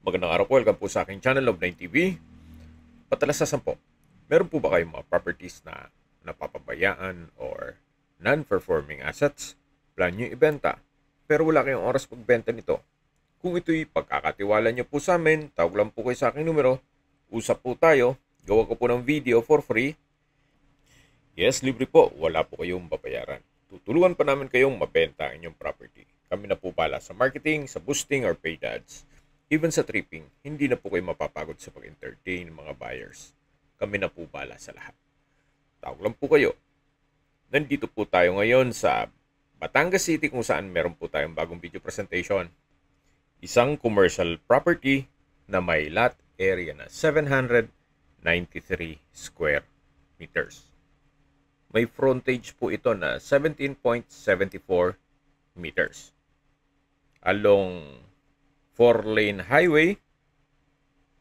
Magandang araw po, welcome po sa aking channel of 9 TV. Patala sa sampo. Meron po ba kayong mga properties na napapabayaan or non-performing assets? Plan nyo ibenta, pero wala kayong oras pagbenta nito. Kung ito'y pagkakatiwala nyo po sa amin, tawag lang po kayo sa aking numero, usap po tayo, gawa ko po ng video for free. Yes, libre po, wala po kayong babayaran. Tutulungan pa namin kayong mabenta ang inyong property. Kami na po bala sa marketing, sa boosting, or paid ads. Even sa tripping, hindi na po kayo mapapagod sa pag-entertain ng mga buyers. Kami na po bala sa lahat. Tawag lang po kayo. Nandito po tayo ngayon sa Batangas City kung saan meron po tayong bagong video presentation. Isang commercial property na may lot area na 793 square meters. May frontage po ito na 17.74 meters along four-lane highway.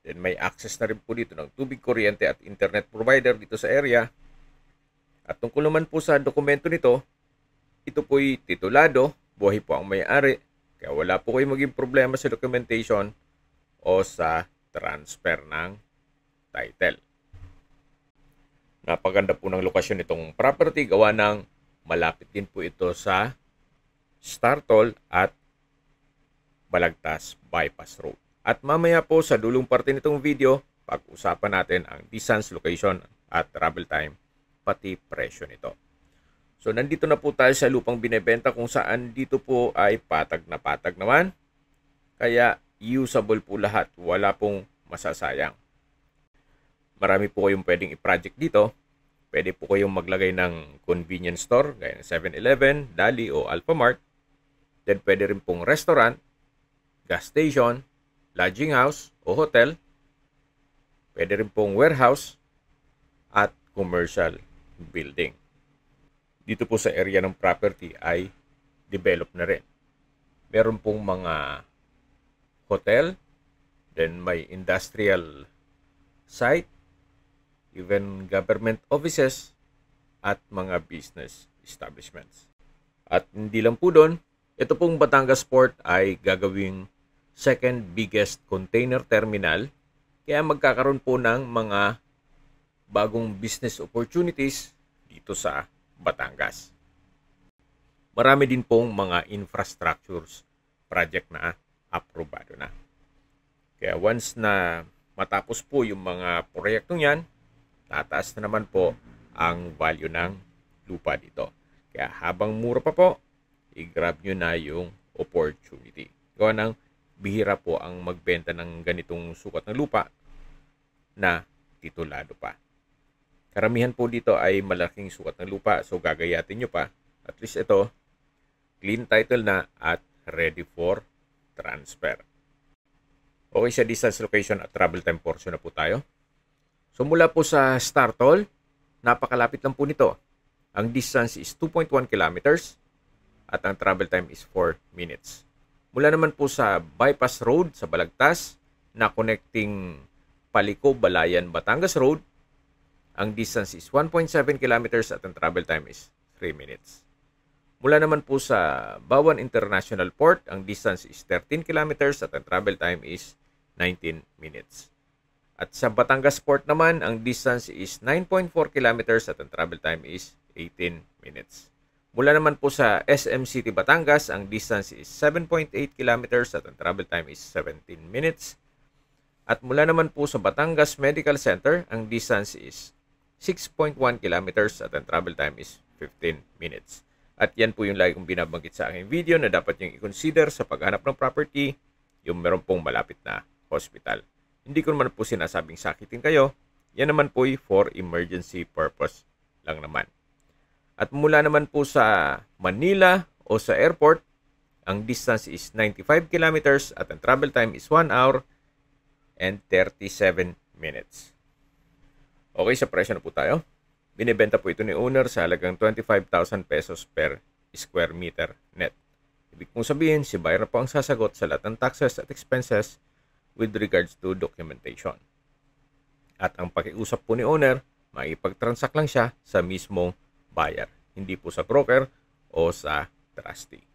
Then may access na rin po dito ng tubig kuryente at internet provider dito sa area. At tungkol naman po sa dokumento nito, ito po'y titulado, buhay po ang may-ari, kaya wala po kayong maging problema sa documentation o sa transfer ng title. Napaganda po ng lokasyon nitong property gawa ng malapit din po ito sa Startol at Balagtas Bypass Road. At mamaya po sa dulong parte nitong video, pag-usapan natin ang distance, location at travel time, pati presyo nito. So nandito na po tayo sa lupang binebenta kung saan dito po ay patag na patag naman. Kaya usable po lahat, wala pong masasayang. Marami po kayong pwedeng i-project dito. Pwede po kayong maglagay ng convenience store, gaya ng 7-Eleven, Dali o Alphamart. Then pwede rin pong restaurant gas station, lodging house o hotel, pwede rin pong warehouse at commercial building. Dito po sa area ng property ay developed na rin. Meron pong mga hotel, then may industrial site, even government offices, at mga business establishments. At hindi lang po doon, ito pong Batangas Port ay gagawing second biggest container terminal. Kaya magkakaroon po ng mga bagong business opportunities dito sa Batangas. Marami din pong mga infrastructures project na aprobado na. Kaya once na matapos po yung mga proyekto niyan, tataas na naman po ang value ng lupa dito. Kaya habang mura pa po, i-grab nyo na yung opportunity. Gawa ng bihira po ang magbenta ng ganitong sukat ng lupa na titulado pa. Karamihan po dito ay malaking sukat ng lupa so gagayatin nyo pa. At least ito, clean title na at ready for transfer. Okay, sa distance location at travel time portion na po tayo. So mula po sa Startol, napakalapit lang po nito. Ang distance is 2.1 kilometers at ang travel time is 4 minutes. Mula naman po sa bypass road sa Balagtas na connecting Palico, Balayan, Batangas Road, ang distance is 1.7 kilometers at ang travel time is 3 minutes. Mula naman po sa Bawan International Port, ang distance is 13 kilometers at ang travel time is 19 minutes. At sa Batangas Port naman, ang distance is 9.4 kilometers at ang travel time is 18 minutes. Mula naman po sa SM City, Batangas, ang distance is 7.8 kilometers at ang travel time is 17 minutes. At mula naman po sa Batangas Medical Center, ang distance is 6.1 kilometers at ang travel time is 15 minutes. At yan po yung lagi kong binabanggit sa aking video na dapat yung i-consider sa paghanap ng property yung meron pong malapit na hospital. Hindi ko naman po sinasabing sakitin kayo. Yan naman po for emergency purpose lang naman. At mula naman po sa Manila o sa airport, ang distance is 95 kilometers at ang travel time is 1 hour and 37 minutes. Okay, sa presyo na po tayo. Binibenta po ito ni owner sa halagang 25,000 pesos per square meter net. Ibig kong sabihin, si buyer po ang sasagot sa lahat ng taxes at expenses with regards to documentation. At ang pakiusap po ni owner, maipag-transact lang siya sa mismong buyer, hindi po sa broker o sa trustee.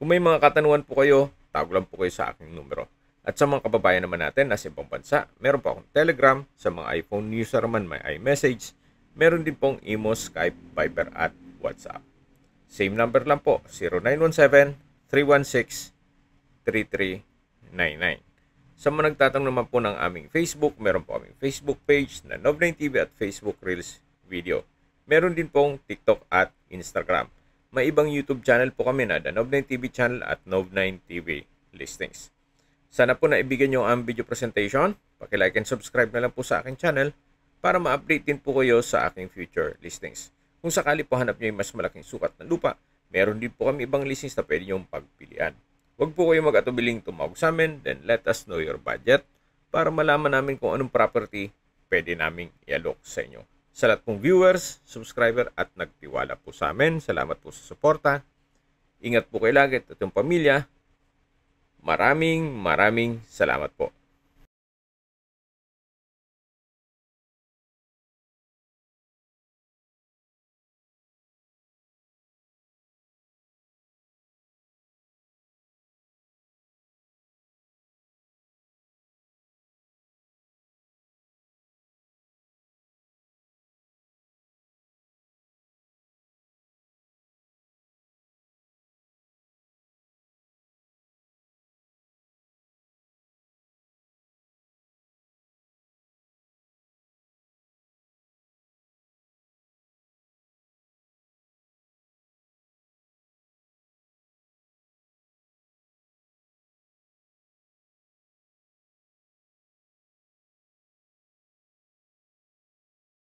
Kung may mga katanungan po kayo, tawag lang po kayo sa aking numero. At sa mga kababayan naman natin na sa ibang bansa, meron po akong Telegram, sa mga iPhone user man may iMessage, meron din pong Imo, Skype, Viber at WhatsApp. Same number lang po, 0917-316-3399. Sa mga nagtatanong naman po ng aming Facebook, meron po aming Facebook page na Nobline TV at Facebook Reels Video. Meron din pong TikTok at Instagram. May ibang YouTube channel po kami na The Nov9 TV channel at Nov9 TV listings. Sana po naibigan nyo ang video presentation. Pakilike and subscribe na lang po sa aking channel para ma-update din po kayo sa aking future listings. Kung sakali po hanap nyo yung mas malaking sukat na lupa, meron din po kami ibang listings na pwede nyong pagpilian. Huwag po kayo mag-atubiling tumawag sa amin, then let us know your budget para malaman namin kung anong property pwede naming i-alok sa inyo. Sa lahat pong viewers, subscriber at nagtiwala po sa amin, salamat po sa suporta. Ingat po kayo lagi at yung pamilya. Maraming maraming salamat po.